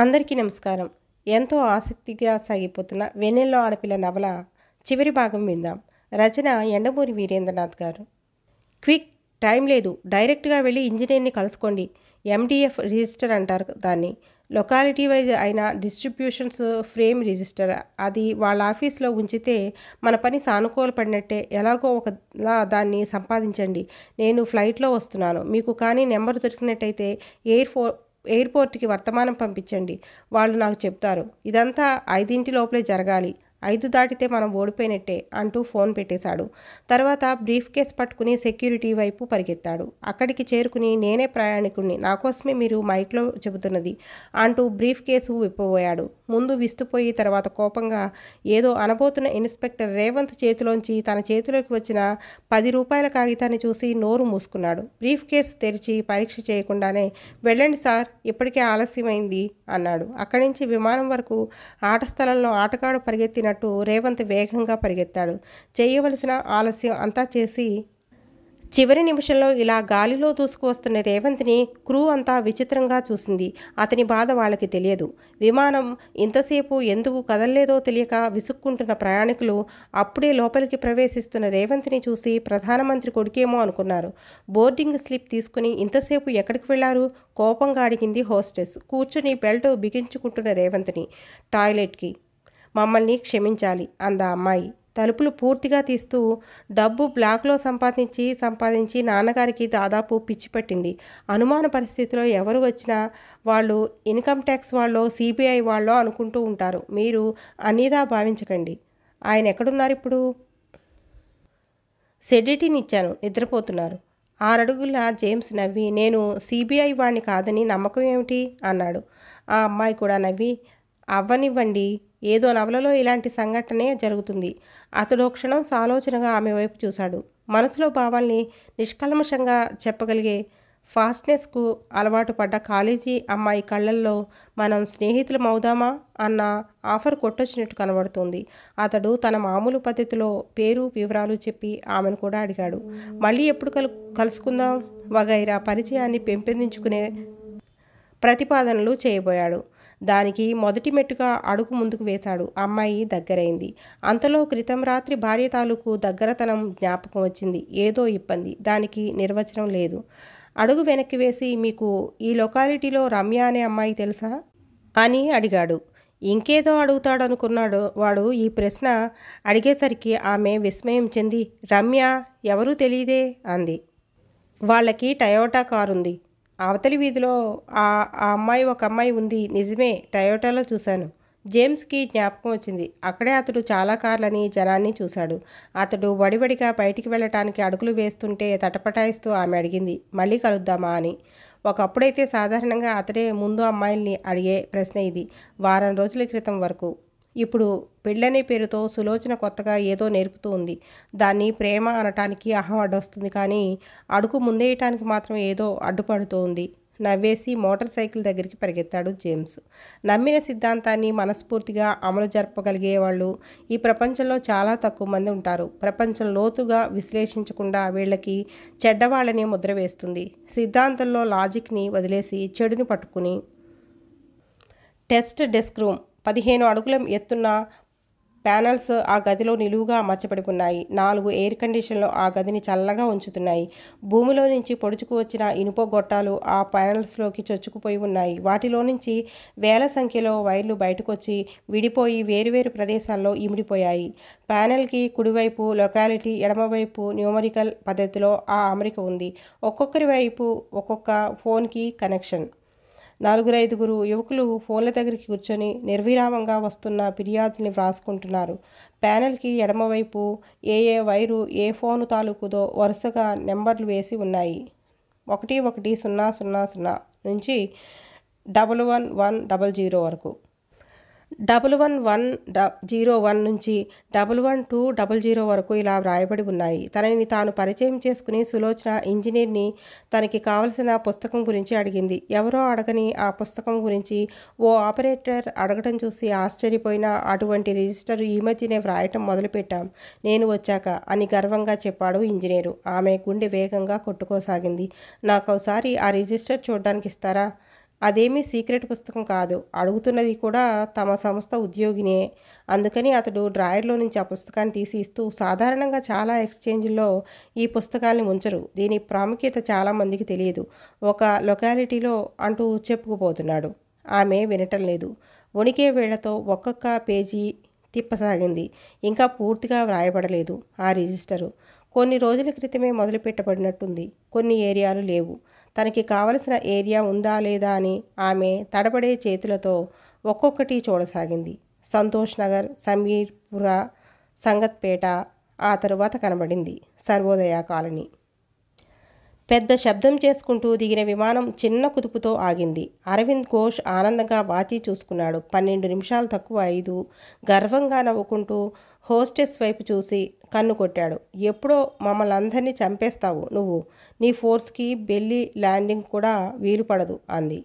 అందరికీ నమస్కారం ఎంతో ఆసక్తిగా సాగిపోతున్న వెన్నెల్లో ఆడపిల్ల నవల చివరి భాగం విందాం రచన ఎండమూరి వీరేంద్రనాథ్ గారు క్విక్ టైం లేదు డైరెక్ట్గా వెళ్ళి ఇంజనీర్ని కలుసుకోండి ఎండిఎఫ్ రిజిస్టర్ అంటారు దాన్ని లొకాలిటీ వైజ్ అయిన డిస్ట్రిబ్యూషన్స్ ఫ్రేమ్ రిజిస్టర్ అది వాళ్ళ ఆఫీస్లో ఉంచితే మన పని సానుకూల పడినట్టే ఎలాగో ఒకలా దాన్ని సంపాదించండి నేను ఫ్లైట్లో వస్తున్నాను మీకు కానీ నెంబర్ దొరికినట్టయితే ఎయిర్ ఫోర్ ఎయిర్పోర్ట్కి వర్తమానం పంపించండి వాళ్ళు నాకు చెప్తారు ఇదంతా ఐదింటి లోపలే జరగాలి ఐదు దాటితే మనం ఓడిపోయినట్టే అంటూ ఫోన్ పెట్టేశాడు తర్వాత బ్రీఫ్ కేస్ పట్టుకుని సెక్యూరిటీ వైపు పరిగెత్తాడు అక్కడికి చేరుకుని నేనే ప్రయాణికుణ్ణి నాకోసమే మీరు మైక్లో చెబుతున్నది అంటూ బ్రీఫ్ కేసు విప్పబోయాడు ముందు విస్తుపోయి తర్వాత కోపంగా ఏదో అనబోతున్న ఇన్స్పెక్టర్ రేవంత్ చేతిలోంచి తన చేతిలోకి వచ్చిన పది రూపాయల కాగితాన్ని చూసి నోరు మూసుకున్నాడు బ్రీఫ్ కేసు తెరిచి పరీక్ష చేయకుండానే వెళ్ళండి సార్ ఇప్పటికే ఆలస్యమైంది అన్నాడు అక్కడి నుంచి విమానం వరకు ఆట స్థలంలో ఆటగాడు పరిగెత్తిన చేసినట్టు రేవంత్ వేగంగా పరిగెత్తాడు చేయవలసిన ఆలస్యం అంతా చేసి చివరి నిమిషంలో ఇలా గాలిలో దూసుకువస్తున్న రేవంత్ని క్రూ అంతా విచిత్రంగా చూసింది అతని బాధ వాళ్ళకి తెలియదు విమానం ఇంతసేపు ఎందుకు కదల్లేదో తెలియక విసుక్కుంటున్న ప్రయాణికులు అప్పుడే లోపలికి ప్రవేశిస్తున్న రేవంత్ని చూసి ప్రధానమంత్రి కొడుకేమో అనుకున్నారు బోర్డింగ్ స్లిప్ తీసుకుని ఇంతసేపు ఎక్కడికి వెళ్లారు కోపంగా అడిగింది హోస్టెస్ కూర్చుని బెల్ట్ బిగించుకుంటున్న రేవంత్ని టాయిలెట్కి మమ్మల్ని క్షమించాలి అంద అమ్మాయి తలుపులు పూర్తిగా తీస్తూ డబ్బు బ్లాక్లో సంపాదించి సంపాదించి నాన్నగారికి దాదాపు పిచ్చిపెట్టింది అనుమాన పరిస్థితిలో ఎవరు వచ్చినా వాళ్ళు ఇన్కమ్ ట్యాక్స్ వాళ్ళు సిబిఐ వాళ్ళు అనుకుంటూ ఉంటారు మీరు అన్నీదా భావించకండి ఆయన ఎక్కడున్నారు ఇప్పుడు ఇచ్చాను నిద్రపోతున్నారు ఆరడుగుల జేమ్స్ నవ్వి నేను సిబిఐ వాడిని కాదని నమ్మకం ఏమిటి అన్నాడు ఆ అమ్మాయి కూడా నవ్వి అవ్వనివ్వండి ఏదో నవలలో ఇలాంటి సంఘటనే జరుగుతుంది అతడు క్షణం సాలోచనగా ఆమె వైపు చూశాడు మనసులో భావాల్ని నిష్కల్మషంగా చెప్పగలిగే ఫాస్ట్నెస్కు అలవాటు పడ్డ కాలేజీ అమ్మాయి కళ్ళల్లో మనం స్నేహితులం అవుదామా అన్న ఆఫర్ కొట్టొచ్చినట్టు కనబడుతుంది అతడు తన మామూలు పద్ధతిలో పేరు వివరాలు చెప్పి ఆమెను కూడా అడిగాడు మళ్ళీ ఎప్పుడు కలు కలుసుకుందాం వగైరా పరిచయాన్ని పెంపొందించుకునే ప్రతిపాదనలు చేయబోయాడు దానికి మొదటి మెట్టుగా అడుగు ముందుకు వేశాడు అమ్మాయి దగ్గరైంది అంతలో క్రితం రాత్రి భార్య తాలూకు దగ్గరతనం జ్ఞాపకం వచ్చింది ఏదో ఇబ్బంది దానికి నిర్వచనం లేదు అడుగు వెనక్కి వేసి మీకు ఈ లొకాలిటీలో రమ్య అనే అమ్మాయి తెలుసా అని అడిగాడు ఇంకేదో అడుగుతాడనుకున్నాడు వాడు ఈ ప్రశ్న అడిగేసరికి ఆమె విస్మయం చెంది రమ్య ఎవరూ తెలియదే అంది వాళ్ళకి టయోటా కారు ఉంది అవతలి వీధిలో ఆ ఆ అమ్మాయి ఒక అమ్మాయి ఉంది నిజమే టయోటాలో చూశాను జేమ్స్కి జ్ఞాపకం వచ్చింది అక్కడే అతడు చాలా కార్లని జనాన్ని చూశాడు అతడు వడివడిగా బయటికి వెళ్ళటానికి అడుగులు వేస్తుంటే తటపటాయిస్తూ ఆమె అడిగింది మళ్ళీ కలుద్దామా అని ఒకప్పుడైతే సాధారణంగా అతడే ముందు అమ్మాయిల్ని అడిగే ప్రశ్న ఇది వారం రోజుల క్రితం వరకు ఇప్పుడు పెళ్ళనే పేరుతో సులోచన కొత్తగా ఏదో నేర్పుతూ ఉంది దాన్ని ప్రేమ అనటానికి అహం అడ్డొస్తుంది కానీ అడుగు ముందేయటానికి మాత్రం ఏదో అడ్డుపడుతూ ఉంది నవ్వేసి మోటార్ సైకిల్ దగ్గరికి పరిగెత్తాడు జేమ్స్ నమ్మిన సిద్ధాంతాన్ని మనస్ఫూర్తిగా అమలు జరపగలిగే వాళ్ళు ఈ ప్రపంచంలో చాలా తక్కువ మంది ఉంటారు ప్రపంచం లోతుగా విశ్లేషించకుండా వీళ్ళకి చెడ్డవాళ్ళని ముద్ర వేస్తుంది సిద్ధాంతంలో లాజిక్ని వదిలేసి చెడుని పట్టుకుని టెస్ట్ డెస్క్ రూమ్ పదిహేను అడుగుల ఎత్తున్న ప్యానల్స్ ఆ గదిలో నిలువుగా అమర్చబడి ఉన్నాయి నాలుగు ఎయిర్ కండిషన్లు ఆ గదిని చల్లగా ఉంచుతున్నాయి భూమిలో నుంచి పొడుచుకు వచ్చిన ఇనుప గొట్టాలు ఆ ప్యానల్స్లోకి చొచ్చుకుపోయి ఉన్నాయి వాటిలో నుంచి వేల సంఖ్యలో వైర్లు బయటకు వచ్చి విడిపోయి వేరువేరు ప్రదేశాల్లో ఇమిడిపోయాయి ప్యానెల్కి కుడివైపు లొకాలిటీ ఎడమవైపు న్యూమరికల్ పద్ధతిలో ఆ అమరిక ఉంది ఒక్కొక్కరి వైపు ఒక్కొక్క ఫోన్కి కనెక్షన్ నలుగురైదుగురు యువకులు ఫోన్ల దగ్గరికి కూర్చొని నిర్విరామంగా వస్తున్న ఫిర్యాదుల్ని వ్రాసుకుంటున్నారు ప్యానెల్కి ఎడమవైపు ఏ ఏ వైరు ఏ ఫోను తాలూకుదో వరుసగా నెంబర్లు వేసి ఉన్నాయి ఒకటి ఒకటి సున్నా సున్నా సున్నా నుంచి double one one double zero వరకు డబల్ వన్ వన్ డ జీరో వన్ నుంచి double one two double zero వరకు ఇలా వ్రాయబడి ఉన్నాయి తనని తాను పరిచయం చేసుకుని సులోచన ఇంజనీర్ని తనకి కావలసిన పుస్తకం గురించి అడిగింది ఎవరో అడగని ఆ పుస్తకం గురించి ఓ ఆపరేటర్ అడగడం చూసి ఆశ్చర్యపోయిన అటువంటి రిజిస్టర్ ఈ మధ్యనే వ్రాయటం మొదలుపెట్టాం నేను వచ్చాక అని గర్వంగా చెప్పాడు ఇంజనీరు ఆమె గుండె వేగంగా కొట్టుకోసాగింది నాకు ఒకసారి ఆ రిజిస్టర్ చూడడానికి ఇస్తారా అదేమీ సీక్రెట్ పుస్తకం కాదు అడుగుతున్నది కూడా తమ సంస్థ ఉద్యోగినే అందుకని అతడు డ్రాయర్లో నుంచి ఆ పుస్తకాన్ని తీసి ఇస్తూ సాధారణంగా చాలా ఎక్స్చేంజ్లో ఈ పుస్తకాల్ని ఉంచరు దీని ప్రాముఖ్యత చాలామందికి తెలియదు ఒక లొకాలిటీలో అంటూ చెప్పుకుపోతున్నాడు ఆమె వినటం లేదు ఉనికే వేళతో ఒక్కొక్క పేజీ తిప్పసాగింది ఇంకా పూర్తిగా వ్రాయబడలేదు ఆ రిజిస్టరు కొన్ని రోజుల క్రితమే మొదలుపెట్టబడినట్టుంది కొన్ని ఏరియాలు లేవు తనకి కావలసిన ఏరియా ఉందా లేదా అని ఆమె తడబడే చేతులతో ఒక్కొక్కటి చూడసాగింది సంతోష్ నగర్ సమీర్పుర సంగత్పేట ఆ తరువాత కనబడింది సర్వోదయ కాలనీ పెద్ద శబ్దం చేసుకుంటూ దిగిన విమానం చిన్న కుదుపుతో ఆగింది అరవింద్ ఘోష్ ఆనందంగా వాచి చూసుకున్నాడు పన్నెండు నిమిషాలు తక్కువ ఐదు గర్వంగా నవ్వుకుంటూ హోస్టెస్ వైపు చూసి కన్ను కొట్టాడు ఎప్పుడో మమ్మల్ని అందరినీ చంపేస్తావు నువ్వు నీ ఫోర్స్కి బెల్లి ల్యాండింగ్ కూడా వీలు పడదు అంది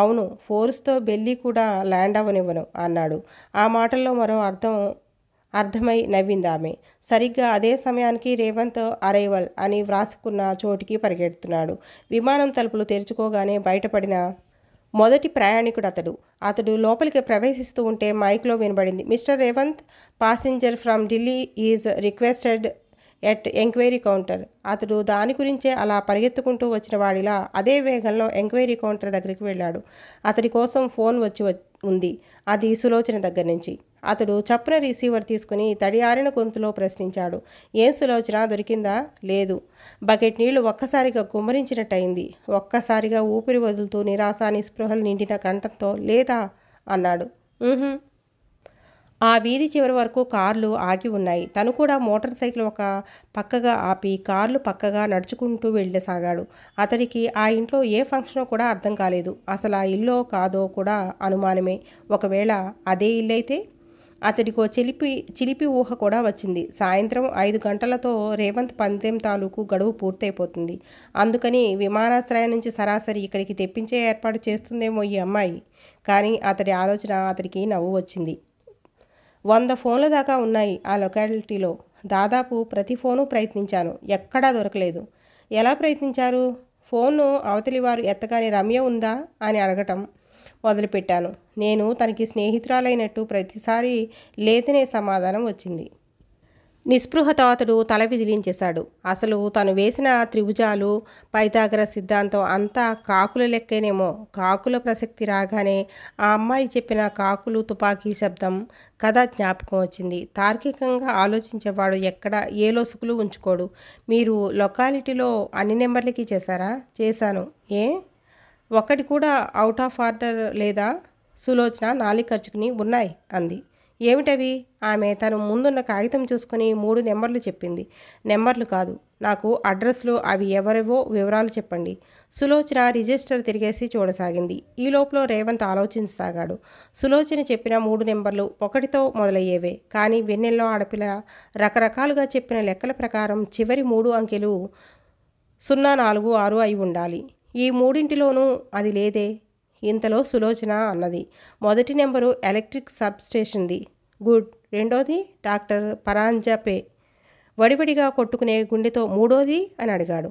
అవును ఫోర్స్తో బెల్లి కూడా ల్యాండ్ అవ్వనివ్వను అన్నాడు ఆ మాటల్లో మరో అర్థం అర్థమై నవ్విందామె సరిగ్గా అదే సమయానికి రేవంత్ అరైవల్ అని వ్రాసుకున్న చోటికి పరిగెడుతున్నాడు విమానం తలుపులు తెరుచుకోగానే బయటపడిన మొదటి ప్రయాణికుడు అతడు అతడు లోపలికి ప్రవేశిస్తూ ఉంటే మైక్లో వినబడింది mister Revanth passenger from Delhi is requested at enquiry counter అతడు దాని గురించే అలా పరిగెత్తుకుంటూ వచ్చిన వాడిలా అదే వేగంలో ఎంక్వైరీ కౌంటర్ దగ్గరికి వెళ్ళాడు అతడి కోసం ఫోన్ వచ్చి ఉంది అది సులోచన దగ్గర నుంచి అతడు చప్పున రిసీవర్ తీసుకుని తడియారిన గొంతులో ప్రశ్నించాడు ఏం సులోచన దొరికిందా లేదు బకెట్ నీళ్లు ఒక్కసారిగా కుమ్మరించినట్టయింది ఒక్కసారిగా ఊపిరి వదులుతూ నిరాశ నిస్పృహలు నిండిన కంఠంతో లేదా అన్నాడు ఆ వీధి చివరి వరకు కార్లు ఆగి ఉన్నాయి తను కూడా మోటార్ సైకిల్ ఒక పక్కగా ఆపి కార్లు పక్కగా నడుచుకుంటూ వెళ్ళసాగాడు అతడికి ఆ ఇంట్లో ఏ ఫంక్షన్ కూడా అర్థం కాలేదు అసలు ఆ ఇల్లో కాదో కూడా అనుమానమే ఒకవేళ అదే ఇల్లు అయితే అతడికో చిలిపి చిలిపి ఊహ కూడా వచ్చింది సాయంత్రం ఐదు గంటలతో రేవంత్ పందెం తాలూకు గడువు పూర్తయిపోతుంది అందుకని విమానాశ్రయం నుంచి సరాసరి ఇక్కడికి తెప్పించే ఏర్పాటు చేస్తుందేమో ఈ అమ్మాయి కానీ అతడి ఆలోచన అతడికి నవ్వు వచ్చింది వంద ఫోన్ల దాకా ఉన్నాయి ఆ లొకాలిటీలో దాదాపు ప్రతి ఫోను ప్రయత్నించాను ఎక్కడా దొరకలేదు ఎలా ప్రయత్నించారు ఫోన్ను అవతలి వారు ఎత్తగానే రమ్య ఉందా అని అడగటం మొదలుపెట్టాను నేను తనకి స్నేహితురాలైనట్టు ప్రతిసారి లేతనే సమాధానం వచ్చింది నిస్పృహతో అతడు తల విదిలించేశాడు అసలు తను వేసిన త్రిభుజాలు పైతాగర సిద్ధాంతం అంతా కాకుల లెక్కేనేమో కాకుల ప్రసక్తి రాగానే ఆ అమ్మాయి చెప్పిన కాకులు తుపాకీ శబ్దం కథ జ్ఞాపకం వచ్చింది తార్కికంగా ఆలోచించేవాడు ఎక్కడ ఏ లోసుకులు ఉంచుకోడు మీరు లొకాలిటీలో అన్ని నెంబర్లకి చేశారా చేశాను ఏ ఒక్కటి కూడా అవుట్ ఆఫ్ ఆర్డర్ లేదా సులోచన నాలి ఖర్చుకుని ఉన్నాయి అంది ఏమిటవి ఆమె తను ముందున్న కాగితం చూసుకుని మూడు నెంబర్లు చెప్పింది నెంబర్లు కాదు నాకు అడ్రస్లు అవి ఎవరివో వివరాలు చెప్పండి సులోచన రిజిస్టర్ తిరిగేసి చూడసాగింది ఈ లోపల రేవంత్ ఆలోచించసాగాడు సులోచన చెప్పిన మూడు నెంబర్లు ఒకటితో మొదలయ్యేవే కానీ వెన్నెల్లో ఆడపిల్ల రకరకాలుగా చెప్పిన లెక్కల ప్రకారం చివరి మూడు అంకెలు సున్నా నాలుగు ఆరు అయి ఉండాలి ఈ మూడింటిలోనూ అది లేదే ఇంతలో సులోచన అన్నది మొదటి నెంబరు ఎలక్ట్రిక్ సబ్ స్టేషన్ది గుడ్ రెండోది డాక్టర్ పరాంజపే వడివడిగా కొట్టుకునే గుండెతో మూడోది అని అడిగాడు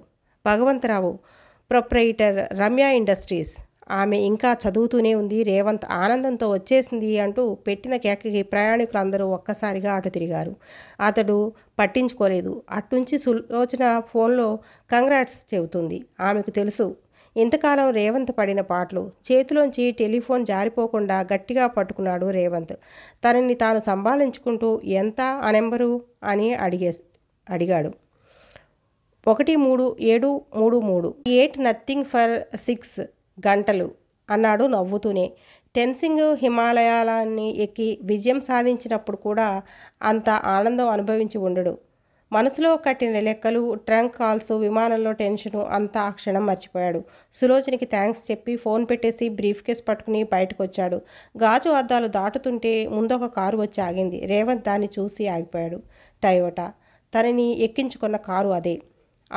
భగవంతరావు ప్రొప్రైటర్ రమ్య ఇండస్ట్రీస్ ఆమె ఇంకా చదువుతూనే ఉంది రేవంత్ ఆనందంతో వచ్చేసింది అంటూ పెట్టిన కేకకి ప్రయాణికులందరూ ఒక్కసారిగా అటు తిరిగారు అతడు పట్టించుకోలేదు అట్టుంచి సులోచన ఫోన్లో కంగ్రాట్స్ చెబుతుంది ఆమెకు తెలుసు ఇంతకాలం రేవంత్ పడిన పాటలు చేతిలోంచి టెలిఫోన్ జారిపోకుండా గట్టిగా పట్టుకున్నాడు రేవంత్ తనని తాను సంభాళించుకుంటూ ఎంత అనెంబరు నెంబరు అని అడిగే అడిగాడు ఒకటి మూడు ఏడు మూడు మూడు ఎయిట్ నథింగ్ ఫర్ సిక్స్ గంటలు అన్నాడు నవ్వుతూనే టెన్సింగ్ హిమాలయాలాన్ని ఎక్కి విజయం సాధించినప్పుడు కూడా అంత ఆనందం అనుభవించి ఉండడు మనసులో కట్టిన లెక్కలు ట్రంక్ కాల్స్ విమానంలో టెన్షను అంతా ఆ క్షణం మర్చిపోయాడు సులోచనికి థ్యాంక్స్ చెప్పి ఫోన్ పెట్టేసి బ్రీఫ్ కేస్ పట్టుకుని బయటకు వచ్చాడు గాజు అద్దాలు దాటుతుంటే ముందొక కారు వచ్చి ఆగింది రేవంత్ దాన్ని చూసి ఆగిపోయాడు టయోటా తనని ఎక్కించుకున్న కారు అదే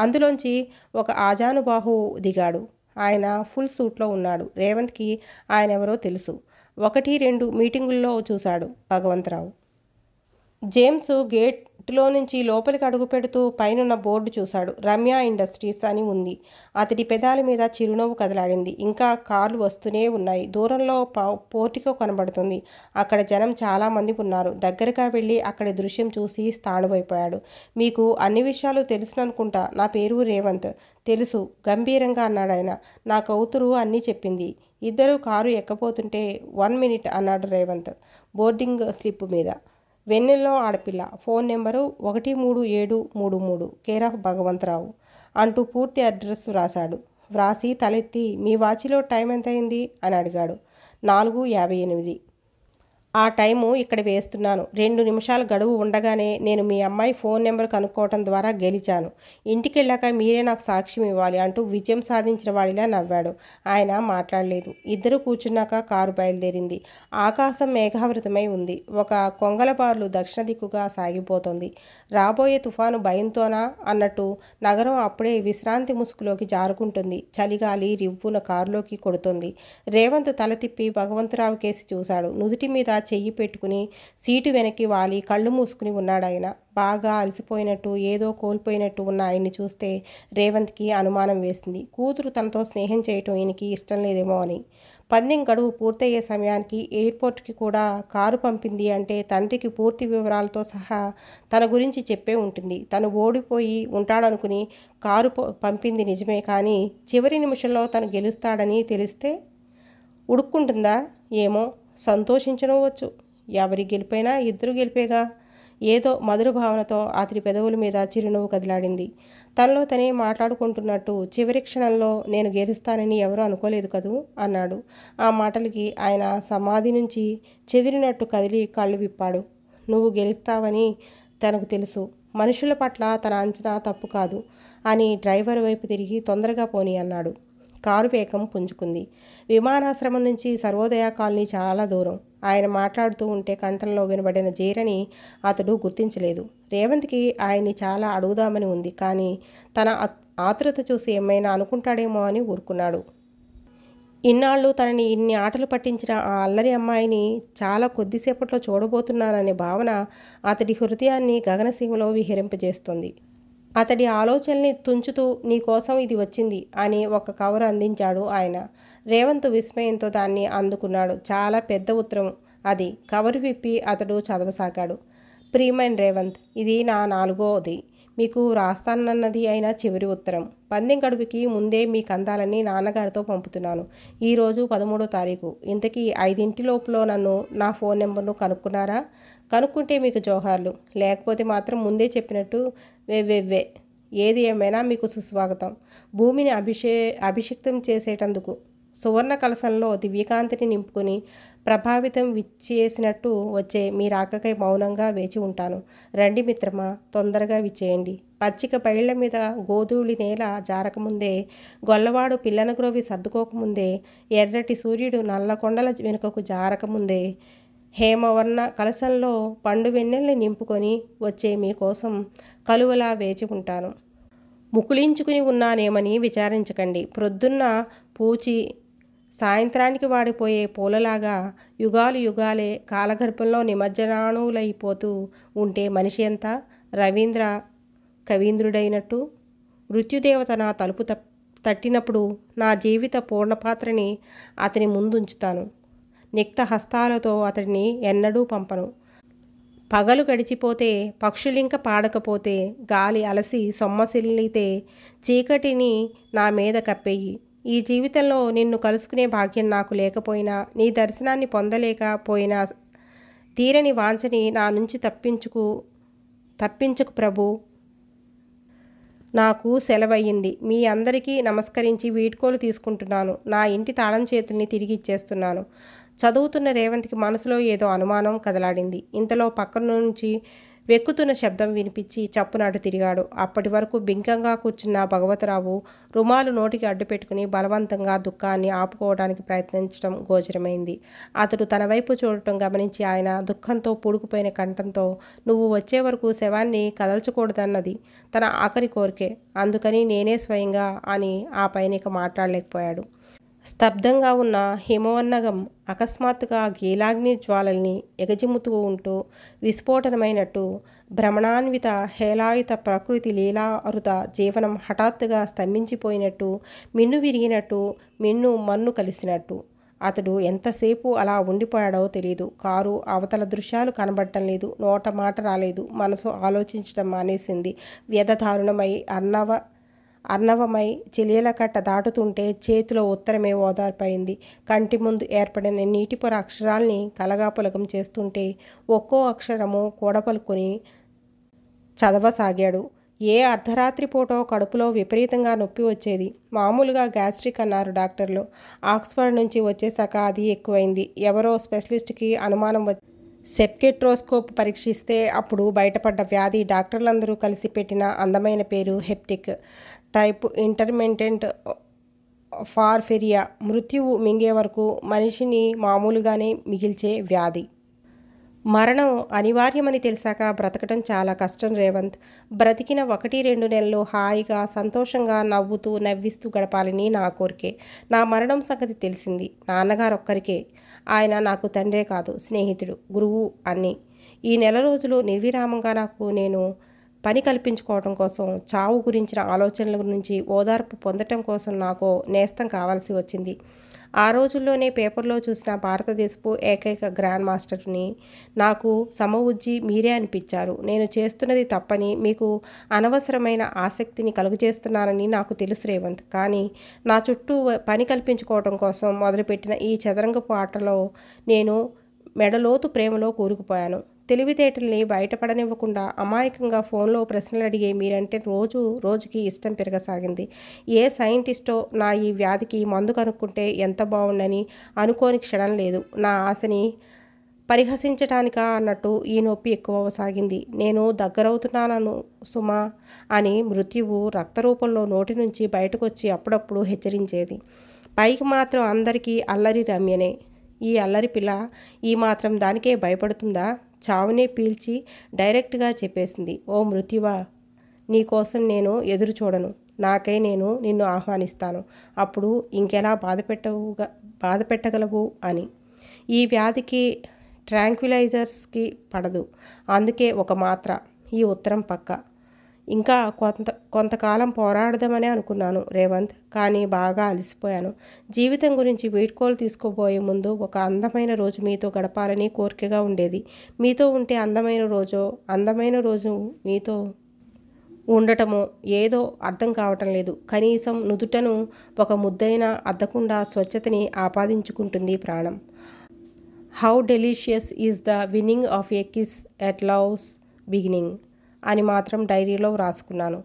అందులోంచి ఒక ఆజానుబాహు దిగాడు ఆయన ఫుల్ సూట్లో ఉన్నాడు రేవంత్కి ఆయన ఎవరో తెలుసు ఒకటి రెండు మీటింగుల్లో చూశాడు భగవంతరావు జేమ్స్ గేట్ ఇంట్లో నుంచి లోపలికి అడుగుపెడుతూ పైనున్న బోర్డు చూశాడు రమ్య ఇండస్ట్రీస్ అని ఉంది అతడి పెదాల మీద చిరునవ్వు కదలాడింది ఇంకా కార్లు వస్తూనే ఉన్నాయి దూరంలో పోర్టికో కనబడుతుంది అక్కడ జనం చాలామంది ఉన్నారు దగ్గరగా వెళ్ళి అక్కడి దృశ్యం చూసి స్థాణువైపోయాడు మీకు అన్ని విషయాలు తెలుసుననుకుంటా నా పేరు రేవంత్ తెలుసు గంభీరంగా అన్నాడు ఆయన నా కౌతురు అన్నీ చెప్పింది ఇద్దరు కారు ఎక్కపోతుంటే వన్ మినిట్ అన్నాడు రేవంత్ బోర్డింగ్ స్లిప్ మీద వెన్నెల్లో ఆడపిల్ల ఫోన్ నెంబరు ఒకటి మూడు ఏడు మూడు మూడు కేర్ ఆఫ్ భగవంతరావు అంటూ పూర్తి అడ్రస్ వ్రాశాడు వ్రాసి తలెత్తి మీ వాచిలో టైం ఎంతైంది అని అడిగాడు నాలుగు యాభై ఎనిమిది ఆ టైము ఇక్కడ వేస్తున్నాను రెండు నిమిషాలు గడువు ఉండగానే నేను మీ అమ్మాయి ఫోన్ నెంబర్ కనుక్కోవటం ద్వారా గెలిచాను ఇంటికి వెళ్ళాక మీరే నాకు సాక్ష్యం ఇవ్వాలి అంటూ విజయం సాధించిన వాడిలా నవ్వాడు ఆయన మాట్లాడలేదు ఇద్దరు కూర్చున్నాక కారు బయలుదేరింది ఆకాశం మేఘావృతమై ఉంది ఒక కొంగలపార్లు దక్షిణ దిక్కుగా సాగిపోతుంది రాబోయే తుఫాను భయంతోనా అన్నట్టు నగరం అప్పుడే విశ్రాంతి ముసుగులోకి జారుకుంటుంది చలిగాలి రివ్వున కారులోకి కొడుతుంది రేవంత్ తల తిప్పి భగవంతరావు కేసి చూశాడు నుదుటి మీద చెయ్యి పెట్టుకుని సీటు వెనక్కి వాలి కళ్ళు మూసుకుని ఉన్నాడాయన బాగా అలసిపోయినట్టు ఏదో కోల్పోయినట్టు ఉన్న ఆయన్ని చూస్తే రేవంత్కి అనుమానం వేసింది కూతురు తనతో స్నేహం చేయటం ఈయనకి ఇష్టం లేదేమో అని పందెం గడువు పూర్తయ్యే సమయానికి ఎయిర్పోర్ట్కి కూడా కారు పంపింది అంటే తండ్రికి పూర్తి వివరాలతో సహా తన గురించి చెప్పే ఉంటుంది తను ఓడిపోయి ఉంటాడనుకుని కారు పంపింది నిజమే కానీ చివరి నిమిషంలో తను గెలుస్తాడని తెలిస్తే ఉడుక్కుంటుందా ఏమో సంతోషించనవచ్చు ఎవరి గెలిపైనా ఇద్దరు గెలిపేగా ఏదో మధుర భావనతో అతడి పెదవుల మీద చిరునవ్వు కదిలాడింది తనలో తనే మాట్లాడుకుంటున్నట్టు చివరి క్షణంలో నేను గెలుస్తానని ఎవరూ అనుకోలేదు కదూ అన్నాడు ఆ మాటలకి ఆయన సమాధి నుంచి చెదిరినట్టు కదిలి కళ్ళు విప్పాడు నువ్వు గెలుస్తావని తనకు తెలుసు మనుషుల పట్ల తన అంచనా తప్పు కాదు అని డ్రైవర్ వైపు తిరిగి తొందరగా పోని అన్నాడు కారుపేకం పుంజుకుంది విమానాశ్రమం నుంచి సర్వోదయ కాలనీ చాలా దూరం ఆయన మాట్లాడుతూ ఉంటే కంఠంలో వినబడిన జీరని అతడు గుర్తించలేదు రేవంత్కి ఆయన్ని చాలా అడుగుదామని ఉంది కానీ తన ఆతృత చూసి ఏమైనా అనుకుంటాడేమో అని ఊరుకున్నాడు ఇన్నాళ్ళు తనని ఇన్ని ఆటలు పట్టించిన ఆ అల్లరి అమ్మాయిని చాలా కొద్దిసేపట్లో చూడబోతున్నాననే భావన అతడి హృదయాన్ని గగనసీమలో విహరింపజేస్తుంది అతడి ఆలోచనల్ని తుంచుతూ నీకోసం ఇది వచ్చింది అని ఒక కవర్ అందించాడు ఆయన రేవంత్ విస్మయంతో దాన్ని అందుకున్నాడు చాలా పెద్ద ఉత్తరం అది కవర్ విప్పి అతడు చదవసాగాడు ప్రియమైన రేవంత్ ఇది నా నాలుగోది మీకు రాస్తానన్నది అయిన చివరి ఉత్తరం పందెం గడుపుకి ముందే మీ కందాలని నాన్నగారితో పంపుతున్నాను ఈరోజు పదమూడో తారీఖు ఇంతకీ ఐదింటి లోపల నన్ను నా ఫోన్ నెంబర్ను కనుక్కున్నారా కనుక్కుంటే మీకు జోహార్లు లేకపోతే మాత్రం ముందే చెప్పినట్టు వేవేవే ఏది ఏమైనా మీకు సుస్వాగతం భూమిని అభిషే అభిషిక్తం చేసేటందుకు సువర్ణ కలసంలో దివ్యకాంతిని నింపుకొని ప్రభావితం విచ్చేసినట్టు వచ్చే మీ రాకకై మౌనంగా వేచి ఉంటాను రండి మిత్రమా తొందరగా విచ్చేయండి పచ్చిక పైళ్ల మీద గోధూళి నేల జారకముందే గొల్లవాడు పిల్లన గ్రోవి సర్దుకోకముందే ఎర్రటి సూర్యుడు నల్ల కొండల వెనుకకు జారకముందే హేమవర్ణ కలశంలో పండు వెన్నెల్ని నింపుకొని వచ్చే మీకోసం కలువలా వేచి ఉంటాను ముకులించుకుని ఉన్నానేమని విచారించకండి ప్రొద్దున్న పూచి సాయంత్రానికి వాడిపోయే పూలలాగా యుగాలు యుగాలే కాలగర్భంలో నిమజ్జనానులైపోతూ ఉంటే మనిషి ఎంత రవీంద్ర కవీంద్రుడైనట్టు మృత్యుదేవత నా తలుపు తట్టినప్పుడు నా జీవిత పూర్ణపాత్రని అతని ముందుంచుతాను నిక్త హస్తాలతో అతడిని ఎన్నడూ పంపను పగలు గడిచిపోతే పక్షులింక పాడకపోతే గాలి అలసి సొమ్మసిల్లితే చీకటిని నా మీద కప్పెయ్యి ఈ జీవితంలో నిన్ను కలుసుకునే భాగ్యం నాకు లేకపోయినా నీ దర్శనాన్ని పొందలేకపోయినా తీరని వాంచని నా నుంచి తప్పించుకు తప్పించకు ప్రభు నాకు సెలవయ్యింది మీ అందరికీ నమస్కరించి వీడ్కోలు తీసుకుంటున్నాను నా ఇంటి తాళం చేతుల్ని తిరిగి ఇచ్చేస్తున్నాను చదువుతున్న రేవంత్కి మనసులో ఏదో అనుమానం కదలాడింది ఇంతలో పక్కన నుంచి వెక్కుతున్న శబ్దం వినిపించి చప్పునాడు తిరిగాడు అప్పటి వరకు బింకంగా కూర్చున్న భగవతరావు రుమాలు నోటికి అడ్డుపెట్టుకుని బలవంతంగా దుఃఖాన్ని ఆపుకోవడానికి ప్రయత్నించడం గోచరమైంది అతడు తన వైపు చూడటం గమనించి ఆయన దుఃఖంతో పూడుకుపోయిన కంఠంతో నువ్వు వచ్చే వరకు శవాన్ని కదల్చకూడదన్నది తన ఆఖరి కోరికే అందుకని నేనే స్వయంగా అని ఆ పైన మాట్లాడలేకపోయాడు స్తబ్దంగా ఉన్న హిమవన్నగం అకస్మాత్తుగా గీలాగ్ని జ్వాలల్ని ఎగజిమ్ముతూ ఉంటూ విస్ఫోటనమైనట్టు భ్రమణాన్విత హేలాయుత ప్రకృతి లీలా అరుత జీవనం హఠాత్తుగా స్తంభించిపోయినట్టు మిన్ను విరిగినట్టు మిన్ను మన్ను కలిసినట్టు అతడు ఎంతసేపు అలా ఉండిపోయాడో తెలియదు కారు అవతల దృశ్యాలు కనబడటం లేదు నోట మాట రాలేదు మనసు ఆలోచించడం మానేసింది దారుణమై అన్నవ అర్ణవమై కట్ట దాటుతుంటే చేతిలో ఉత్తరమే ఓదార్పైంది కంటి ముందు ఏర్పడిన నీటిపొర అక్షరాల్ని కలగాపలకం చేస్తుంటే ఒక్కో అక్షరము కూడపలుకొని చదవసాగాడు ఏ అర్ధరాత్రి పూటో కడుపులో విపరీతంగా నొప్పి వచ్చేది మామూలుగా గ్యాస్ట్రిక్ అన్నారు డాక్టర్లు ఆక్స్ఫర్డ్ నుంచి వచ్చేసాక అది ఎక్కువైంది ఎవరో స్పెషలిస్ట్కి అనుమానం వచ్చి సెప్కెట్రోస్కోప్ పరీక్షిస్తే అప్పుడు బయటపడ్డ వ్యాధి డాక్టర్లందరూ కలిసి పెట్టిన అందమైన పేరు హెప్టిక్ టైపు ఇంటర్మిటెంట్ ఫార్ఫెరియా మృత్యువు మింగే వరకు మనిషిని మామూలుగానే మిగిల్చే వ్యాధి మరణం అనివార్యమని తెలిసాక బ్రతకటం చాలా కష్టం రేవంత్ బ్రతికిన ఒకటి రెండు నెలలు హాయిగా సంతోషంగా నవ్వుతూ నవ్విస్తూ గడపాలని నా కోరికే నా మరణం సంగతి తెలిసింది నాన్నగారు ఒక్కరికే ఆయన నాకు తండ్రే కాదు స్నేహితుడు గురువు అని ఈ నెల రోజులు నిర్విరామంగా నాకు నేను పని కల్పించుకోవడం కోసం చావు గురించిన ఆలోచనల గురించి ఓదార్పు పొందటం కోసం నాకు నేస్తం కావాల్సి వచ్చింది ఆ రోజుల్లోనే పేపర్లో చూసిన భారతదేశపు ఏకైక గ్రాండ్ మాస్టర్ని నాకు సమవుజ్జి మీరే అనిపించారు నేను చేస్తున్నది తప్పని మీకు అనవసరమైన ఆసక్తిని కలుగజేస్తున్నానని నాకు తెలుసు రేవంత్ కానీ నా చుట్టూ పని కల్పించుకోవడం కోసం మొదలుపెట్టిన ఈ చదరంగపు ఆటలో నేను మెడలోతు ప్రేమలో కూరుకుపోయాను తెలివితేటల్ని బయటపడనివ్వకుండా అమాయకంగా ఫోన్లో ప్రశ్నలు అడిగే మీరంటే రోజు రోజుకి ఇష్టం పెరగసాగింది ఏ సైంటిస్టో నా ఈ వ్యాధికి మందు కనుక్కుంటే ఎంత బాగుండని అనుకోని క్షణం లేదు నా ఆశని పరిహసించటానికా అన్నట్టు ఈ నొప్పి ఎక్కువసాగింది నేను దగ్గరవుతున్నానను సుమా అని మృత్యువు రక్తరూపంలో నోటి నుంచి బయటకొచ్చి అప్పుడప్పుడు హెచ్చరించేది పైకి మాత్రం అందరికీ అల్లరి రమ్యనే ఈ అల్లరి పిల్ల ఈ మాత్రం దానికే భయపడుతుందా చావునే పీల్చి డైరెక్ట్గా చెప్పేసింది ఓ మృత్యువా నీకోసం నేను ఎదురు చూడను నాకై నేను నిన్ను ఆహ్వానిస్తాను అప్పుడు ఇంకెలా బాధ పెట్టవుగా బాధ పెట్టగలవు అని ఈ వ్యాధికి ట్రాంక్విలైజర్స్కి పడదు అందుకే ఒక మాత్ర ఈ ఉత్తరం పక్క ఇంకా కొంత కొంతకాలం పోరాడదామనే అనుకున్నాను రేవంత్ కానీ బాగా అలసిపోయాను జీవితం గురించి వీడ్కోలు తీసుకోబోయే ముందు ఒక అందమైన రోజు మీతో గడపాలని కోరికగా ఉండేది మీతో ఉంటే అందమైన రోజు అందమైన రోజు మీతో ఉండటమో ఏదో అర్థం కావటం లేదు కనీసం నుదుటను ఒక ముద్దైన అద్దకుండా స్వచ్ఛతని ఆపాదించుకుంటుంది ప్రాణం how delicious is the winning of a kiss at love's beginning అని మాత్రం డైరీలో వ్రాసుకున్నాను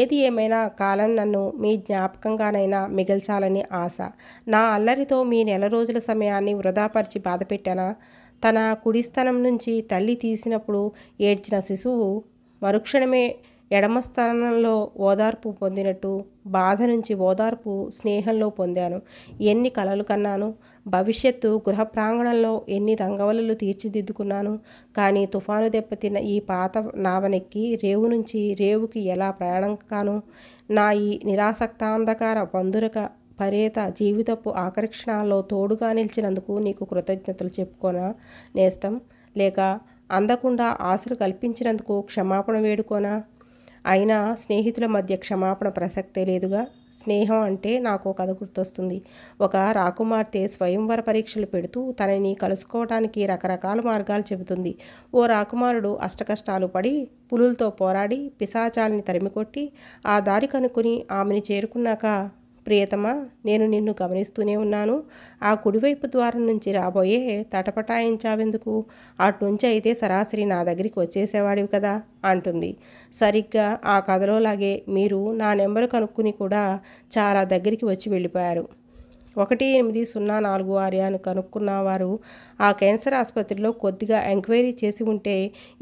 ఏది ఏమైనా కాలం నన్ను మీ జ్ఞాపకంగానైనా మిగల్చాలని ఆశ నా అల్లరితో మీ నెల రోజుల సమయాన్ని వృధాపరిచి బాధపెట్టానా తన కుడిస్తనం నుంచి తల్లి తీసినప్పుడు ఏడ్చిన శిశువు మరుక్షణమే ఎడమ స్థానంలో ఓదార్పు పొందినట్టు బాధ నుంచి ఓదార్పు స్నేహంలో పొందాను ఎన్ని కలలు కన్నాను భవిష్యత్తు గృహ ప్రాంగణంలో ఎన్ని రంగవలలు తీర్చిదిద్దుకున్నాను కానీ తుఫాను దెబ్బతిన్న ఈ పాత నావనెక్కి రేవు నుంచి రేవుకి ఎలా ప్రయాణం కాను నా ఈ నిరాసక్తాంధకార బంధురక పరేత జీవితపు ఆకర్షణలో తోడుగా నిలిచినందుకు నీకు కృతజ్ఞతలు చెప్పుకోనా నేస్తం లేక అందకుండా ఆశలు కల్పించినందుకు క్షమాపణ వేడుకోనా అయినా స్నేహితుల మధ్య క్షమాపణ ప్రసక్తే లేదుగా స్నేహం అంటే నాకు కథ గుర్తొస్తుంది ఒక రాకుమార్తె స్వయంవర పరీక్షలు పెడుతూ తనని కలుసుకోవటానికి రకరకాల మార్గాలు చెబుతుంది ఓ రాకుమారుడు అష్టకష్టాలు పడి పులులతో పోరాడి పిశాచాలని తరిమికొట్టి ఆ దారి కనుక్కుని ఆమెని చేరుకున్నాక ప్రియతమా నేను నిన్ను గమనిస్తూనే ఉన్నాను ఆ కుడివైపు ద్వారం నుంచి రాబోయే తటపటాయించావెందుకు అటునుంచి అయితే సరాసరి నా దగ్గరికి వచ్చేసేవాడివి కదా అంటుంది సరిగ్గా ఆ కథలోలాగే మీరు నా నెంబరు కనుక్కుని కూడా చాలా దగ్గరికి వచ్చి వెళ్ళిపోయారు ఒకటి ఎనిమిది సున్నా నాలుగు ఆరు అని కనుక్కున్న వారు ఆ క్యాన్సర్ ఆసుపత్రిలో కొద్దిగా ఎంక్వైరీ చేసి ఉంటే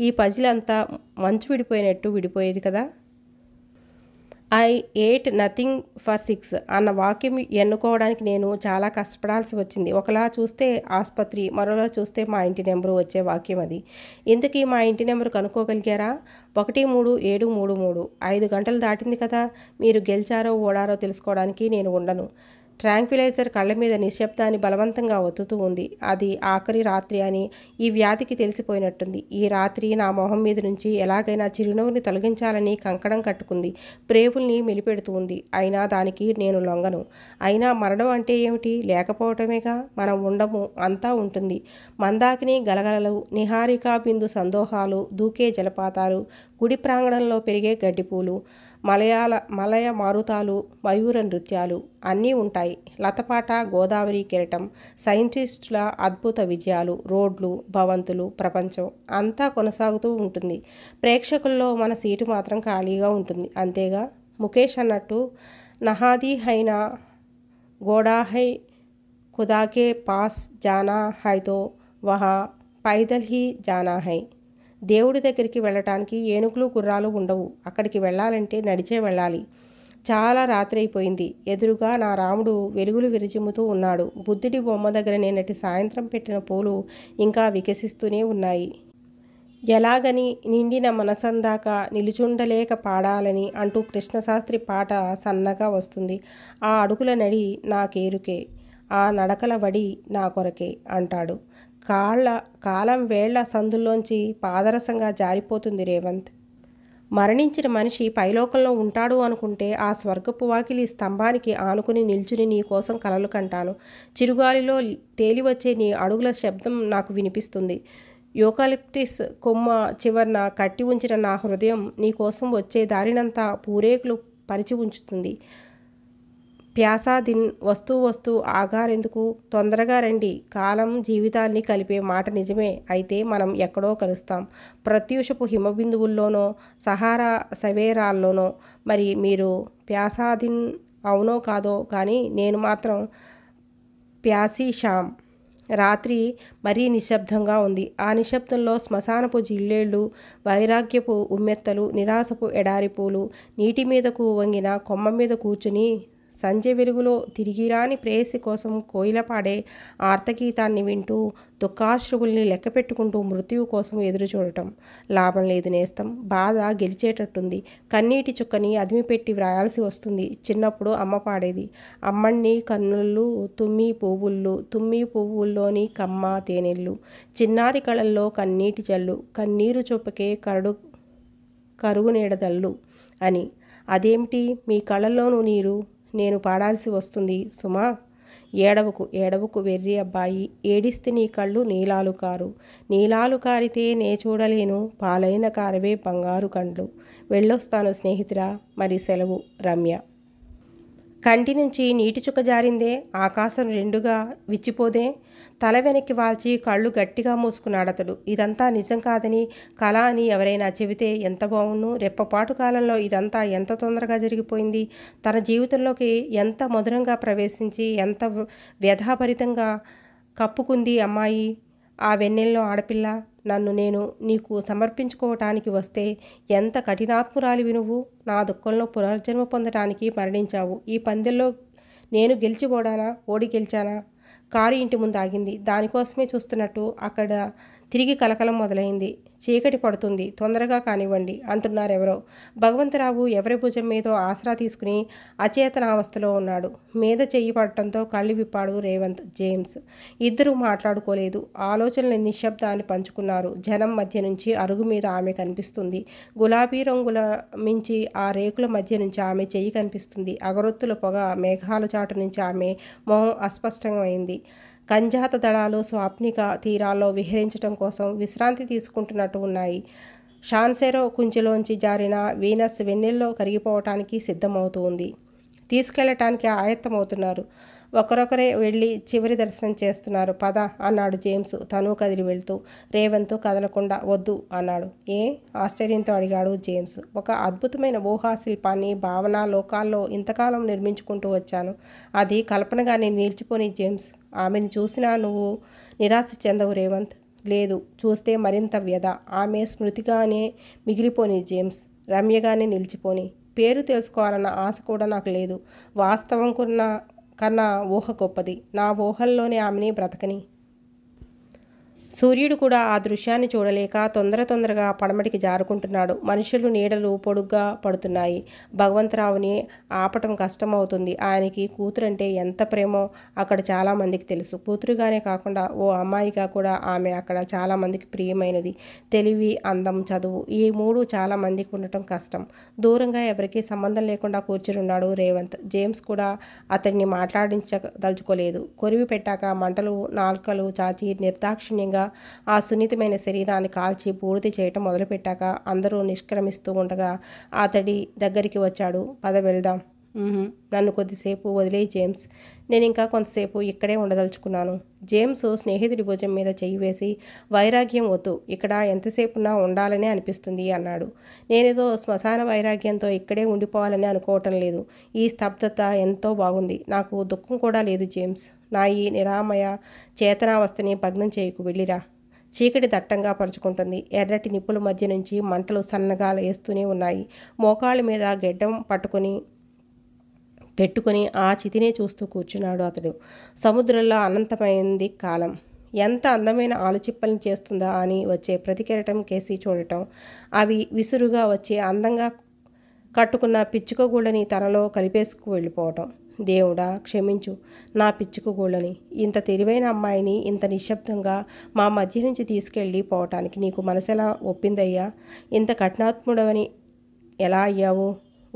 ఈ పజిలంతా మంచు విడిపోయినట్టు విడిపోయేది కదా I ate nothing for six అన్న వాక్యం ఎన్నుకోవడానికి నేను చాలా కష్టపడాల్సి వచ్చింది ఒకలా చూస్తే ఆసుపత్రి మరోలా చూస్తే మా ఇంటి నెంబరు వచ్చే వాక్యం అది ఇంతకీ మా ఇంటి నెంబరు కనుక్కోగలిగారా ఒకటి మూడు ఏడు మూడు మూడు ఐదు గంటలు దాటింది కదా మీరు గెలిచారో ఓడారో తెలుసుకోవడానికి నేను ఉండను ట్రాంక్విలైజర్ కళ్ళ మీద నిశ్శబ్దాన్ని బలవంతంగా ఒత్తుతూ ఉంది అది ఆఖరి రాత్రి అని ఈ వ్యాధికి తెలిసిపోయినట్టుంది ఈ రాత్రి నా మొహం మీద నుంచి ఎలాగైనా చిరునవ్వుని తొలగించాలని కంకణం కట్టుకుంది ప్రేవుల్ని మెలిపెడుతూ ఉంది అయినా దానికి నేను లొంగను అయినా మరణం అంటే ఏమిటి లేకపోవటమేగా మనం ఉండము అంతా ఉంటుంది మందాకిని గలగలలు నిహారికా బిందు సందోహాలు దూకే జలపాతాలు గుడి ప్రాంగణంలో పెరిగే గడ్డిపూలు మలయాళ మలయ మారుతాలు మయూర నృత్యాలు అన్నీ ఉంటాయి లతపాట గోదావరి కిరటం సైంటిస్టుల అద్భుత విజయాలు రోడ్లు భవంతులు ప్రపంచం అంతా కొనసాగుతూ ఉంటుంది ప్రేక్షకుల్లో మన సీటు మాత్రం ఖాళీగా ఉంటుంది అంతేగా ముఖేష్ అన్నట్టు నహాది హైనా గోడాహై ఖుదాకే పాస్ జానా హైతో వహా పైదల్ హీ జానా హై దేవుడి దగ్గరికి వెళ్ళటానికి ఏనుగులు గుర్రాలు ఉండవు అక్కడికి వెళ్ళాలంటే నడిచే వెళ్ళాలి చాలా రాత్రి అయిపోయింది ఎదురుగా నా రాముడు వెలుగులు విరజిమ్ముతూ ఉన్నాడు బుద్ధుడి బొమ్మ దగ్గర నేనటి సాయంత్రం పెట్టిన పూలు ఇంకా వికసిస్తూనే ఉన్నాయి ఎలాగని నిండిన మనసందాక నిలుచుండలేక పాడాలని అంటూ కృష్ణశాస్త్రి పాట సన్నగా వస్తుంది ఆ అడుగుల నడి నాకేరుకే ఆ నడకల వడి నా కొరకే అంటాడు కాళ్ళ కాలం వేళ్ల సందుల్లోంచి పాదరసంగా జారిపోతుంది రేవంత్ మరణించిన మనిషి పైలోకంలో ఉంటాడు అనుకుంటే ఆ స్వర్గపు వాకిలి స్తంభానికి ఆనుకుని నిల్చుని నీ కోసం కలలు కంటాను చిరుగాలిలో తేలివచ్చే నీ అడుగుల శబ్దం నాకు వినిపిస్తుంది యోకాలిప్టిస్ కొమ్మ చివరన కట్టి ఉంచిన నా హృదయం నీ కోసం వచ్చే దారినంతా పూరేకులు పరిచి ఉంచుతుంది ప్యాసాదిన్ వస్తూ వస్తూ ఆగారెందుకు తొందరగా రండి కాలం జీవితాల్ని కలిపే మాట నిజమే అయితే మనం ఎక్కడో కలుస్తాం ప్రత్యూషపు హిమబిందువుల్లోనో సహారా సవేరాల్లోనో మరి మీరు ప్యాసాదిన్ అవునో కాదో కానీ నేను మాత్రం ప్యాసీ షామ్ రాత్రి మరీ నిశ్శబ్దంగా ఉంది ఆ నిశ్శబ్దంలో శ్మశానపు జిల్లేళ్ళు వైరాగ్యపు ఉమ్మెత్తలు నిరాశపు ఎడారి పూలు నీటి మీదకు వంగిన కొమ్మ మీద కూర్చుని సంజయ్ వెలుగులో తిరిగిరాని ప్రేయసి కోసం కోయిలపాడే ఆర్తగీతాన్ని వింటూ దుఃఖాశ్రువుల్ని లెక్కపెట్టుకుంటూ మృత్యువు కోసం ఎదురు చూడటం లాభం లేదు నేస్తం బాధ గెలిచేటట్టుంది కన్నీటి చుక్కని అదిమిపెట్టి వ్రాయాల్సి వస్తుంది చిన్నప్పుడు అమ్మ పాడేది అమ్మణ్ణి కన్నుళ్ళు తుమ్మి పువ్వుళ్ళు తుమ్మి పువ్వుల్లోని కమ్మ తేనెళ్ళు చిన్నారి కళల్లో కన్నీటి జల్లు కన్నీరు చొప్పకే కరడు కరుగు నీడదల్లు అని అదేమిటి మీ కళల్లోనూ నీరు నేను పాడాల్సి వస్తుంది సుమా ఏడవకు ఏడవకు వెర్రి అబ్బాయి ఏడిస్తే నీ కళ్ళు నీలాలు కారు నీలాలు కారితే నే చూడలేను పాలైన కారవే బంగారు కండ్లు వెళ్ళొస్తాను స్నేహితురా మరి సెలవు రమ్య కంటి నుంచి నీటి చుక్క జారిందే ఆకాశం రెండుగా విచ్చిపోదే తల వెనక్కి వాల్చి కళ్ళు గట్టిగా మూసుకున్నాడతడు ఇదంతా నిజం కాదని కళ అని ఎవరైనా చెబితే ఎంత బాగుండు రెప్పపాటు కాలంలో ఇదంతా ఎంత తొందరగా జరిగిపోయింది తన జీవితంలోకి ఎంత మధురంగా ప్రవేశించి ఎంత వ్యధాభరితంగా కప్పుకుంది అమ్మాయి ఆ వెన్నెల్లో ఆడపిల్ల నన్ను నేను నీకు సమర్పించుకోవటానికి వస్తే ఎంత కఠినాత్మురాలివి నువ్వు నా దుఃఖంలో పునర్జన్మ పొందటానికి మరణించావు ఈ పందెల్లో నేను గెలిచి ఓడానా ఓడి గెలిచానా కారు ఇంటి ముందు ఆగింది దానికోసమే చూస్తున్నట్టు అక్కడ తిరిగి కలకలం మొదలైంది చీకటి పడుతుంది తొందరగా కానివ్వండి అంటున్నారెవరో భగవంతరావు ఎవరి భుజం మీదో ఆసరా తీసుకుని అచేతనావస్థలో ఉన్నాడు మీద చెయ్యి పడటంతో కళ్ళు విప్పాడు రేవంత్ జేమ్స్ ఇద్దరూ మాట్లాడుకోలేదు ఆలోచనల నిశ్శబ్దాన్ని పంచుకున్నారు జనం మధ్య నుంచి అరుగు మీద ఆమె కనిపిస్తుంది గులాబీ రంగుల మించి ఆ రేకుల మధ్య నుంచి ఆమె చెయ్యి కనిపిస్తుంది అగరొత్తుల పొగ మేఘాల చాటు నుంచి ఆమె మొహం అస్పష్టమైంది గంజాత దళాలు స్వాప్నిక తీరాల్లో విహరించడం కోసం విశ్రాంతి తీసుకుంటున్నట్టు ఉన్నాయి షాన్సెరో కుంచెలోంచి జారిన వీనస్ వెన్నెల్లో కరిగిపోవటానికి సిద్ధమవుతుంది తీసుకెళ్లటానికి ఆయత్తమవుతున్నారు ఒకరొకరే వెళ్ళి చివరి దర్శనం చేస్తున్నారు పద అన్నాడు జేమ్స్ తను కదిలి వెళ్తూ రేవంత్ కదలకుండా వద్దు అన్నాడు ఏ ఆశ్చర్యంతో అడిగాడు జేమ్స్ ఒక అద్భుతమైన ఊహాశిల్పాన్ని భావన లోకాల్లో ఇంతకాలం నిర్మించుకుంటూ వచ్చాను అది కల్పనగానే నిలిచిపోని జేమ్స్ ఆమెను చూసినా నువ్వు నిరాశ చెందవు రేవంత్ లేదు చూస్తే మరింత వ్యధ ఆమె స్మృతిగానే మిగిలిపోని జేమ్స్ రమ్యగానే నిలిచిపోని పేరు తెలుసుకోవాలన్న ఆశ కూడా నాకు లేదు వాస్తవం కున్న కన్నా ఊహ గొప్పది నా ఊహల్లోనే ఆమెని బ్రతకని సూర్యుడు కూడా ఆ దృశ్యాన్ని చూడలేక తొందర తొందరగా పడమటికి జారుకుంటున్నాడు మనుషులు నీడలు పొడుగ్గా పడుతున్నాయి భగవంతరావుని ఆపటం కష్టమవుతుంది ఆయనకి కూతురంటే ఎంత ప్రేమో అక్కడ చాలామందికి తెలుసు కూతురుగానే కాకుండా ఓ అమ్మాయిగా కూడా ఆమె అక్కడ చాలామందికి ప్రియమైనది తెలివి అందం చదువు ఈ మూడు చాలామందికి ఉండటం కష్టం దూరంగా ఎవరికీ సంబంధం లేకుండా కూర్చునున్నాడు రేవంత్ జేమ్స్ కూడా అతన్ని మాట్లాడించదలుచుకోలేదు కొరివి పెట్టాక మంటలు నాల్కలు చాచి నిర్దాక్షిణ్యంగా ఆ సున్నితమైన శరీరాన్ని కాల్చి పూర్తి చేయటం మొదలుపెట్టాక అందరూ నిష్క్రమిస్తూ ఉండగా అతడి దగ్గరికి వచ్చాడు పద వెళ్దాం నన్ను కొద్దిసేపు వదిలేయి జేమ్స్ నేను ఇంకా కొంతసేపు ఇక్కడే ఉండదలుచుకున్నాను జేమ్స్ స్నేహితుడి భుజం మీద చెయ్యి వేసి వైరాగ్యం వద్దు ఇక్కడ ఎంతసేపున్నా ఉండాలనే అనిపిస్తుంది అన్నాడు నేనేదో శ్మశాన వైరాగ్యంతో ఇక్కడే ఉండిపోవాలని అనుకోవటం లేదు ఈ స్తబ్దత ఎంతో బాగుంది నాకు దుఃఖం కూడా లేదు జేమ్స్ నా ఈ నిరామయ చేతనావస్థని భగ్నం చేయకు వెళ్ళిరా చీకటి దట్టంగా పరుచుకుంటుంది ఎర్రటి నిప్పుల మధ్య నుంచి మంటలు సన్నగా లేస్తూనే ఉన్నాయి మోకాళ్ళ మీద గెడ్డం పట్టుకుని పెట్టుకుని ఆ చితినే చూస్తూ కూర్చున్నాడు అతడు సముద్రంలో అనంతమైంది కాలం ఎంత అందమైన ఆలుచిప్పల్ని చేస్తుందా అని వచ్చే ప్రతికెరటం కేసి చూడటం అవి విసురుగా వచ్చే అందంగా కట్టుకున్న పిచ్చుకగూళ్ళని తనలో కలిపేసుకు వెళ్ళిపోవటం దేవుడా క్షమించు నా పిచ్చుకగూళ్ళని ఇంత తెలివైన అమ్మాయిని ఇంత నిశ్శబ్దంగా మా మధ్య నుంచి తీసుకెళ్ళి పోవటానికి నీకు మనసెలా ఒప్పిందయ్యా ఇంత కఠినాత్ముడవని ఎలా అయ్యావు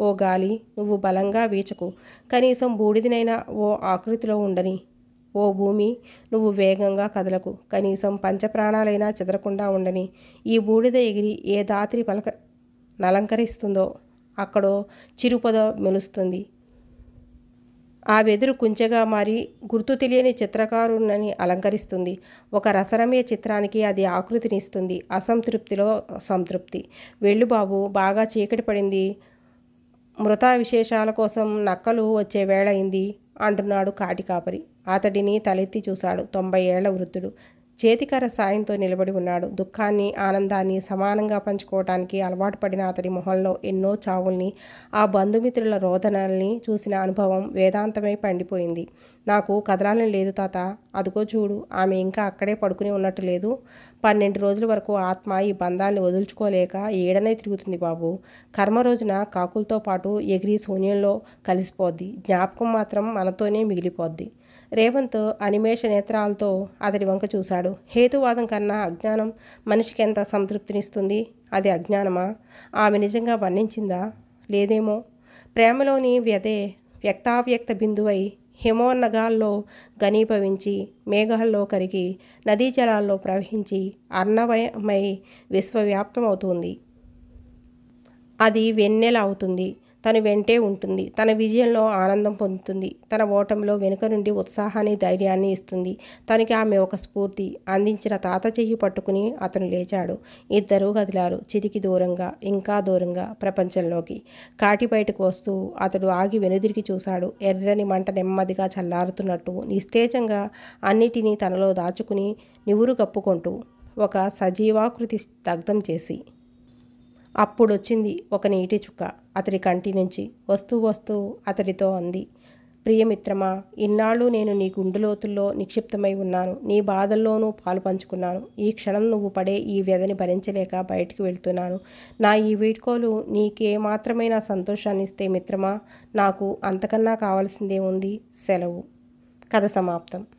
ఓ గాలి నువ్వు బలంగా వీచకు కనీసం బూడిదినైనా ఓ ఆకృతిలో ఉండని ఓ భూమి నువ్వు వేగంగా కదలకు కనీసం పంచప్రాణాలైనా చెదరకుండా ఉండని ఈ బూడిద ఎగిరి ఏ దాత్రి పలక నలంకరిస్తుందో అక్కడో చిరుపద మెలుస్తుంది ఆ వెదురు కుంచెగా మారి గుర్తు తెలియని చిత్రకారుణ్ణని అలంకరిస్తుంది ఒక రసరమ్య చిత్రానికి అది ఆకృతినిస్తుంది అసంతృప్తిలో సంతృప్తి వెళ్ళు బాబు బాగా చీకటి పడింది మృతా విశేషాల కోసం నక్కలు వచ్చే అయింది అంటున్నాడు కాటికాపరి అతడిని తలెత్తి చూశాడు తొంభై ఏళ్ల వృద్ధుడు చేతికర సాయంతో నిలబడి ఉన్నాడు దుఃఖాన్ని ఆనందాన్ని సమానంగా పంచుకోవటానికి అలవాటు పడిన అతడి మొహంలో ఎన్నో చావుల్ని ఆ బంధుమిత్రుల రోదనల్ని చూసిన అనుభవం వేదాంతమై పండిపోయింది నాకు కదలాలని లేదు తాత అదుగో చూడు ఆమె ఇంకా అక్కడే పడుకుని ఉన్నట్టు లేదు పన్నెండు రోజుల వరకు ఆత్మ ఈ బంధాన్ని వదులుచుకోలేక ఏడనే తిరుగుతుంది బాబు కర్మ రోజున కాకులతో పాటు ఎగిరి శూన్యంలో కలిసిపోద్ది జ్ఞాపకం మాత్రం మనతోనే మిగిలిపోద్ది రేవంత్ అనిమేష నేత్రాలతో అతడి వంక చూశాడు హేతువాదం కన్నా అజ్ఞానం మనిషికి ఎంత సంతృప్తినిస్తుంది అది అజ్ఞానమా ఆమె నిజంగా వర్ణించిందా లేదేమో ప్రేమలోని వ్యధే వ్యక్తావ్యక్త బిందువై హిమోన్నగాల్లో ఘనీభవించి మేఘాల్లో కరిగి నదీ జలాల్లో ప్రవహించి అన్నవయమై విశ్వవ్యాప్తమవుతుంది అది వెన్నెల అవుతుంది తను వెంటే ఉంటుంది తన విజయంలో ఆనందం పొందుతుంది తన ఓటమిలో వెనుక నుండి ఉత్సాహాన్ని ధైర్యాన్ని ఇస్తుంది తనకి ఆమె ఒక స్ఫూర్తి అందించిన తాత చెయ్యి పట్టుకుని అతను లేచాడు ఇద్దరూ కదిలారు చితికి దూరంగా ఇంకా దూరంగా ప్రపంచంలోకి కాటి బయటకు వస్తూ అతడు ఆగి వెనుదిరిగి చూశాడు ఎర్రని మంట నెమ్మదిగా చల్లారుతున్నట్టు నిస్తేజంగా అన్నిటినీ తనలో దాచుకుని నివురు కప్పుకుంటూ ఒక సజీవాకృతి దగ్ధం చేసి అప్పుడొచ్చింది ఒక నీటి చుక్క అతడి కంటి నుంచి వస్తూ వస్తూ అతడితో అంది ప్రియమిత్రమా ఇన్నాళ్ళు నేను నీ గుండెలోతుల్లో నిక్షిప్తమై ఉన్నాను నీ బాధల్లోనూ పాలు పంచుకున్నాను ఈ క్షణం నువ్వు పడే ఈ వ్యధని భరించలేక బయటికి వెళ్తున్నాను నా ఈ వీడ్కోలు నీకే మాత్రమైన సంతోషాన్ని ఇస్తే మిత్రమా నాకు అంతకన్నా కావాల్సిందే ఉంది సెలవు కథ సమాప్తం